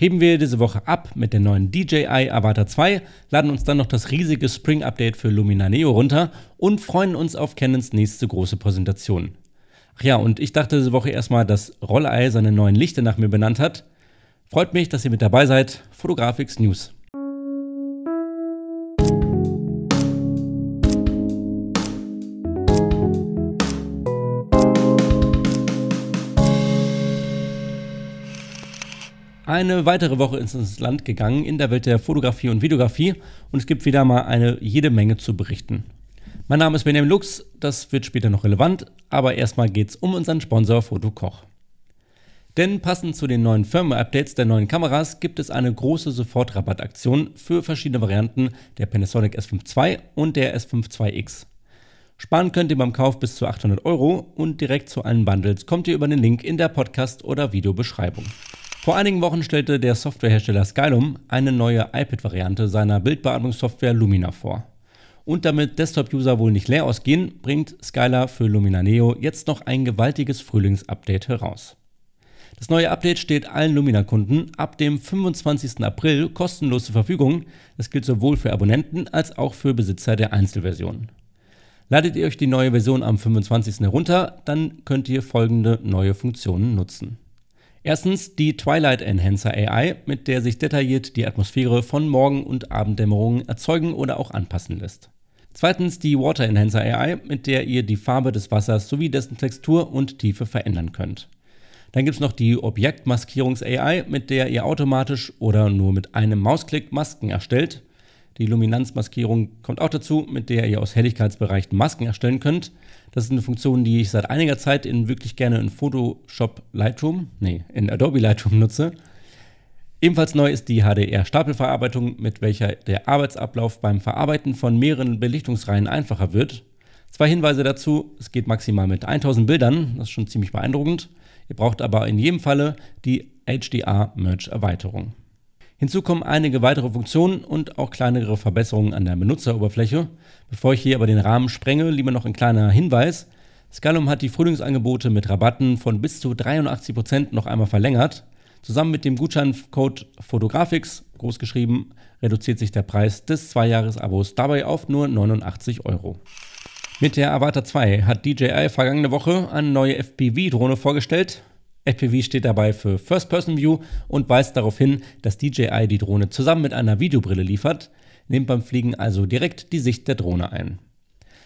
Heben wir diese Woche ab mit der neuen DJI Avatar 2, laden uns dann noch das riesige Spring Update für Lumina Neo runter und freuen uns auf Canons nächste große Präsentation. Ach ja, und ich dachte diese Woche erstmal, dass Rollei seine neuen Lichter nach mir benannt hat. Freut mich, dass ihr mit dabei seid. Fotografix News. eine weitere Woche ins Land gegangen in der Welt der Fotografie und Videografie und es gibt wieder mal eine jede Menge zu berichten. Mein Name ist Benjamin Lux, das wird später noch relevant, aber erstmal geht es um unseren Sponsor Fotokoch. Denn passend zu den neuen Firmware-Updates der neuen Kameras gibt es eine große Sofortrabattaktion für verschiedene Varianten der Panasonic S5 II und der S5 2X. Sparen könnt ihr beim Kauf bis zu 800 Euro und direkt zu allen Bundles kommt ihr über den Link in der Podcast- oder Videobeschreibung. Vor einigen Wochen stellte der Softwarehersteller Skylum eine neue iPad-Variante seiner Bildbearbeitungssoftware Lumina vor. Und damit Desktop-User wohl nicht leer ausgehen, bringt Skylar für Lumina Neo jetzt noch ein gewaltiges Frühlingsupdate heraus. Das neue Update steht allen Lumina-Kunden ab dem 25. April kostenlos zur Verfügung. Das gilt sowohl für Abonnenten als auch für Besitzer der Einzelversion. Ladet ihr euch die neue Version am 25. herunter, dann könnt ihr folgende neue Funktionen nutzen. Erstens die Twilight Enhancer AI, mit der sich detailliert die Atmosphäre von Morgen- und Abenddämmerungen erzeugen oder auch anpassen lässt. Zweitens die Water Enhancer AI, mit der ihr die Farbe des Wassers sowie dessen Textur und Tiefe verändern könnt. Dann gibt es noch die Objektmaskierungs-AI, mit der ihr automatisch oder nur mit einem Mausklick Masken erstellt. Die Luminanzmaskierung kommt auch dazu, mit der ihr aus Helligkeitsbereichen Masken erstellen könnt. Das ist eine Funktion, die ich seit einiger Zeit in wirklich gerne in Photoshop Lightroom, nee, in Adobe Lightroom nutze. Ebenfalls neu ist die HDR-Stapelverarbeitung, mit welcher der Arbeitsablauf beim Verarbeiten von mehreren Belichtungsreihen einfacher wird. Zwei Hinweise dazu, es geht maximal mit 1000 Bildern, das ist schon ziemlich beeindruckend. Ihr braucht aber in jedem Falle die HDR-Merge-Erweiterung. Hinzu kommen einige weitere Funktionen und auch kleinere Verbesserungen an der Benutzeroberfläche. Bevor ich hier aber den Rahmen sprenge, lieber noch ein kleiner Hinweis. Scalum hat die Frühlingsangebote mit Rabatten von bis zu 83% noch einmal verlängert. Zusammen mit dem Gutscheincode Fotografix, großgeschrieben, reduziert sich der Preis des Zweijahres-Abos dabei auf nur 89 Euro. Mit der Avatar 2 hat DJI vergangene Woche eine neue FPV-Drohne vorgestellt. FPV steht dabei für First Person View und weist darauf hin, dass DJI die Drohne zusammen mit einer Videobrille liefert, nimmt beim Fliegen also direkt die Sicht der Drohne ein.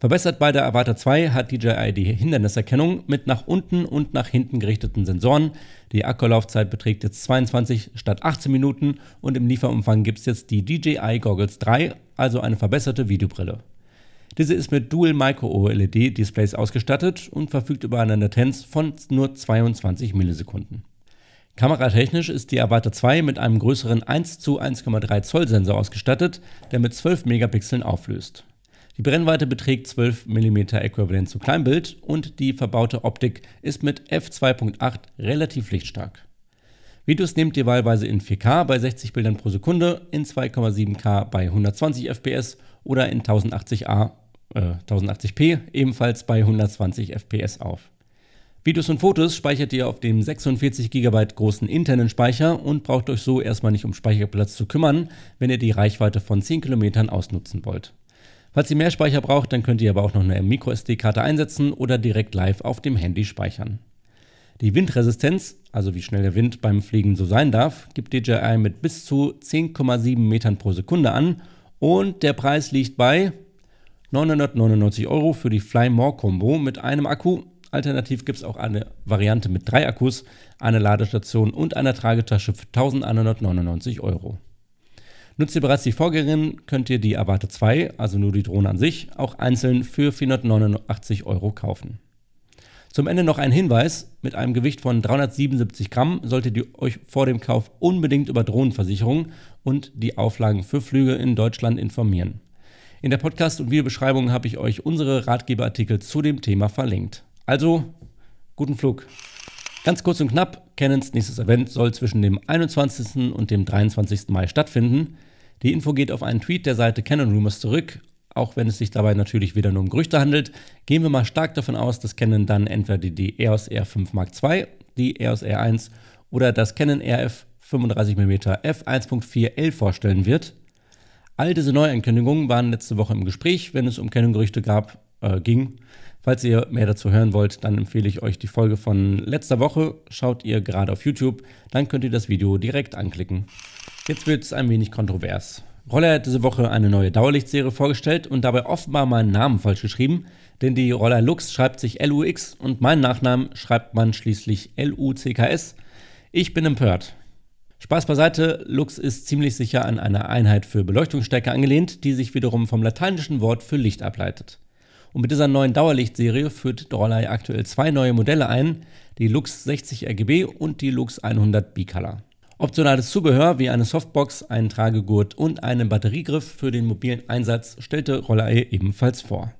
Verbessert bei der Avatar 2 hat DJI die Hinderniserkennung mit nach unten und nach hinten gerichteten Sensoren. Die Akkulaufzeit beträgt jetzt 22 statt 18 Minuten und im Lieferumfang gibt es jetzt die DJI Goggles 3, also eine verbesserte Videobrille. Diese ist mit Dual Micro OLED Displays ausgestattet und verfügt über eine Latenz von nur 22 Millisekunden. Kameratechnisch ist die Avatar 2 mit einem größeren 1 zu 1,3 Zoll Sensor ausgestattet, der mit 12 Megapixeln auflöst. Die Brennweite beträgt 12 mm äquivalent zu Kleinbild und die verbaute Optik ist mit f2.8 relativ lichtstark. Videos nehmt ihr wahlweise in 4K bei 60 Bildern pro Sekunde, in 2,7K bei 120 FPS oder in 1080a äh, 1080p ebenfalls bei 120 FPS auf. Videos und Fotos speichert ihr auf dem 46 GB großen internen Speicher und braucht euch so erstmal nicht um Speicherplatz zu kümmern, wenn ihr die Reichweite von 10 Kilometern ausnutzen wollt. Falls ihr mehr Speicher braucht, dann könnt ihr aber auch noch eine MicroSD-Karte einsetzen oder direkt live auf dem Handy speichern. Die Windresistenz, also wie schnell der Wind beim Fliegen so sein darf, gibt DJI mit bis zu 10,7 Metern pro Sekunde an und der Preis liegt bei 999 Euro für die Fly More Combo mit einem Akku. Alternativ gibt es auch eine Variante mit drei Akkus, einer Ladestation und einer Tragetasche für 1199 Euro. Nutzt ihr bereits die Vorgängerin, könnt ihr die Avate 2, also nur die Drohne an sich, auch einzeln für 489 Euro kaufen. Zum Ende noch ein Hinweis: Mit einem Gewicht von 377 Gramm solltet ihr euch vor dem Kauf unbedingt über Drohnenversicherung und die Auflagen für Flüge in Deutschland informieren. In der Podcast- und Videobeschreibung habe ich euch unsere Ratgeberartikel zu dem Thema verlinkt. Also, guten Flug. Ganz kurz und knapp, Canons nächstes Event soll zwischen dem 21. und dem 23. Mai stattfinden. Die Info geht auf einen Tweet der Seite Canon Rumors zurück. Auch wenn es sich dabei natürlich wieder nur um Gerüchte handelt, gehen wir mal stark davon aus, dass Canon dann entweder die EOS R5 Mark II, die EOS R1 oder das Canon RF 35mm f1.4L vorstellen wird. All diese Neuankündigungen waren letzte Woche im Gespräch, wenn es um Kennengerüchte gab, äh, ging. Falls ihr mehr dazu hören wollt, dann empfehle ich euch die Folge von letzter Woche. Schaut ihr gerade auf YouTube, dann könnt ihr das Video direkt anklicken. Jetzt wird es ein wenig kontrovers. Roller hat diese Woche eine neue Dauerlichtserie vorgestellt und dabei offenbar meinen Namen falsch geschrieben, denn die Roller Lux schreibt sich LUX und meinen Nachnamen schreibt man schließlich LUCKS. Ich bin empört. Spaß beiseite, Lux ist ziemlich sicher an eine Einheit für Beleuchtungsstärke angelehnt, die sich wiederum vom lateinischen Wort für Licht ableitet. Und mit dieser neuen Dauerlichtserie führt Dorlei aktuell zwei neue Modelle ein, die Lux 60 RGB und die Lux 100 B-Color. Optionales Zubehör wie eine Softbox, einen Tragegurt und einen Batteriegriff für den mobilen Einsatz stellte Rollei ebenfalls vor.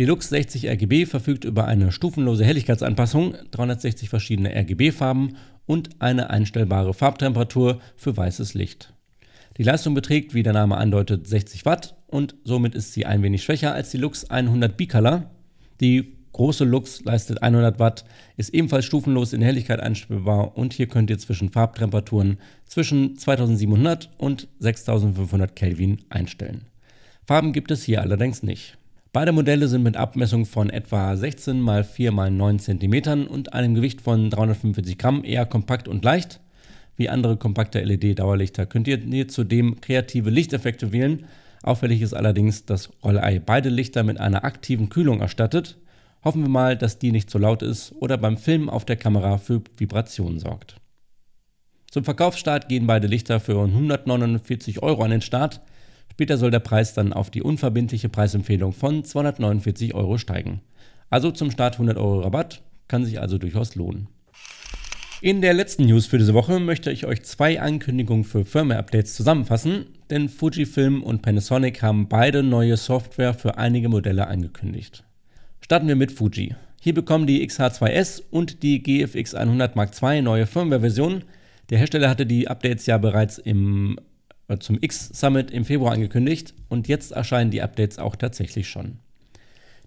Die Lux 60 RGB verfügt über eine stufenlose Helligkeitsanpassung, 360 verschiedene RGB-Farben und eine einstellbare Farbtemperatur für weißes Licht. Die Leistung beträgt, wie der Name andeutet, 60 Watt und somit ist sie ein wenig schwächer als die Lux 100 B-Color. Die große Lux leistet 100 Watt, ist ebenfalls stufenlos in Helligkeit einstellbar und hier könnt ihr zwischen Farbtemperaturen zwischen 2700 und 6500 Kelvin einstellen. Farben gibt es hier allerdings nicht. Beide Modelle sind mit Abmessung von etwa 16 x 4 x 9 cm und einem Gewicht von 345 Gramm eher kompakt und leicht. Wie andere kompakte LED-Dauerlichter könnt ihr zudem kreative Lichteffekte wählen. Auffällig ist allerdings, dass Rollei beide Lichter mit einer aktiven Kühlung erstattet. Hoffen wir mal, dass die nicht zu so laut ist oder beim Filmen auf der Kamera für Vibrationen sorgt. Zum Verkaufsstart gehen beide Lichter für 149 Euro an den Start. Später soll der Preis dann auf die unverbindliche Preisempfehlung von 249 Euro steigen. Also zum Start 100 Euro Rabatt, kann sich also durchaus lohnen. In der letzten News für diese Woche möchte ich euch zwei Ankündigungen für Firmware-Updates zusammenfassen, denn Fujifilm und Panasonic haben beide neue Software für einige Modelle angekündigt. Starten wir mit Fuji. Hier bekommen die XH2S und die GFX 100 Mark II neue Firmware-Versionen. Der Hersteller hatte die Updates ja bereits im äh, zum X-Summit im Februar angekündigt und jetzt erscheinen die Updates auch tatsächlich schon.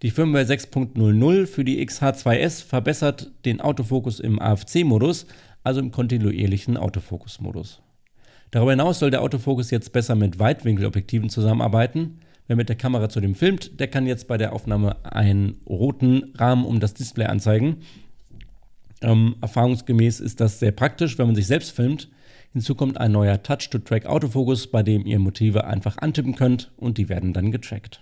Die Firmware 6.00 für die XH2S verbessert den Autofokus im AFC-Modus, also im kontinuierlichen Autofokus-Modus. Darüber hinaus soll der Autofokus jetzt besser mit Weitwinkelobjektiven zusammenarbeiten. Wer mit der Kamera zu dem filmt, der kann jetzt bei der Aufnahme einen roten Rahmen um das Display anzeigen. Ähm, erfahrungsgemäß ist das sehr praktisch, wenn man sich selbst filmt, Hinzu kommt ein neuer Touch-to-Track-Autofokus, bei dem ihr Motive einfach antippen könnt und die werden dann getrackt.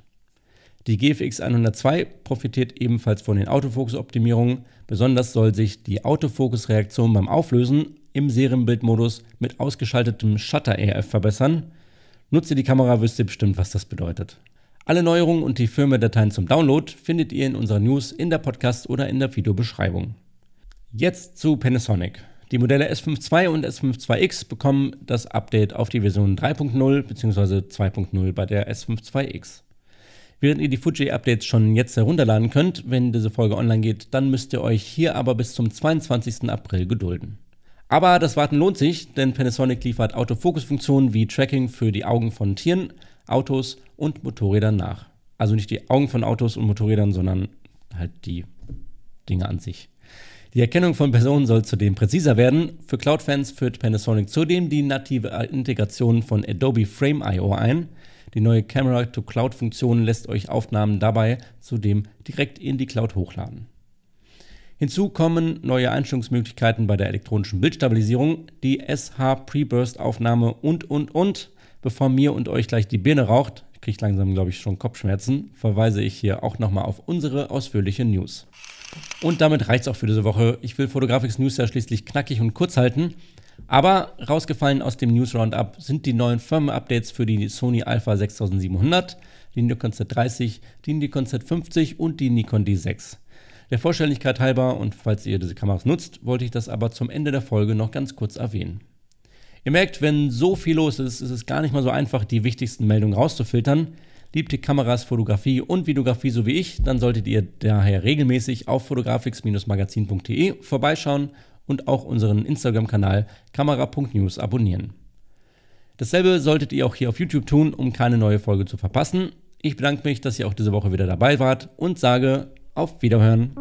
Die GFX 102 profitiert ebenfalls von den Autofokus-Optimierungen. Besonders soll sich die Autofokus-Reaktion beim Auflösen im Serienbildmodus mit ausgeschaltetem Shutter rf verbessern. Nutzt ihr die Kamera, wisst ihr bestimmt, was das bedeutet. Alle Neuerungen und die Firmware-Dateien zum Download findet ihr in unserer News in der Podcast- oder in der Videobeschreibung. Jetzt zu Panasonic. Die Modelle S52 und S52X bekommen das Update auf die Version 3.0 bzw. 2.0 bei der S52X. Während ihr die Fuji-Updates schon jetzt herunterladen könnt, wenn diese Folge online geht, dann müsst ihr euch hier aber bis zum 22. April gedulden. Aber das Warten lohnt sich, denn Panasonic liefert Autofokusfunktionen wie Tracking für die Augen von Tieren, Autos und Motorrädern nach. Also nicht die Augen von Autos und Motorrädern, sondern halt die Dinge an sich. Die Erkennung von Personen soll zudem präziser werden. Für Cloud-Fans führt Panasonic zudem die native Integration von Adobe Frame.io ein. Die neue Camera-to-Cloud-Funktion lässt euch Aufnahmen dabei zudem direkt in die Cloud hochladen. Hinzu kommen neue Einstellungsmöglichkeiten bei der elektronischen Bildstabilisierung, die SH-Preburst-Aufnahme und, und, und. Bevor mir und euch gleich die Birne raucht, kriege langsam, glaube ich, schon Kopfschmerzen, verweise ich hier auch nochmal auf unsere ausführliche News. Und damit reicht es auch für diese Woche. Ich will Fotografics News ja schließlich knackig und kurz halten. Aber rausgefallen aus dem News Roundup sind die neuen Firmware-Updates für die Sony Alpha 6700, die Nikon Z30, die Nikon Z50 und die Nikon D6. Der Vollständigkeit halber und falls ihr diese Kameras nutzt, wollte ich das aber zum Ende der Folge noch ganz kurz erwähnen. Ihr merkt, wenn so viel los ist, ist es gar nicht mal so einfach, die wichtigsten Meldungen rauszufiltern. Liebt ihr Kameras, Fotografie und Videografie so wie ich, dann solltet ihr daher regelmäßig auf fotografix-magazin.de vorbeischauen und auch unseren Instagram-Kanal kamera.news abonnieren. Dasselbe solltet ihr auch hier auf YouTube tun, um keine neue Folge zu verpassen. Ich bedanke mich, dass ihr auch diese Woche wieder dabei wart und sage auf Wiederhören.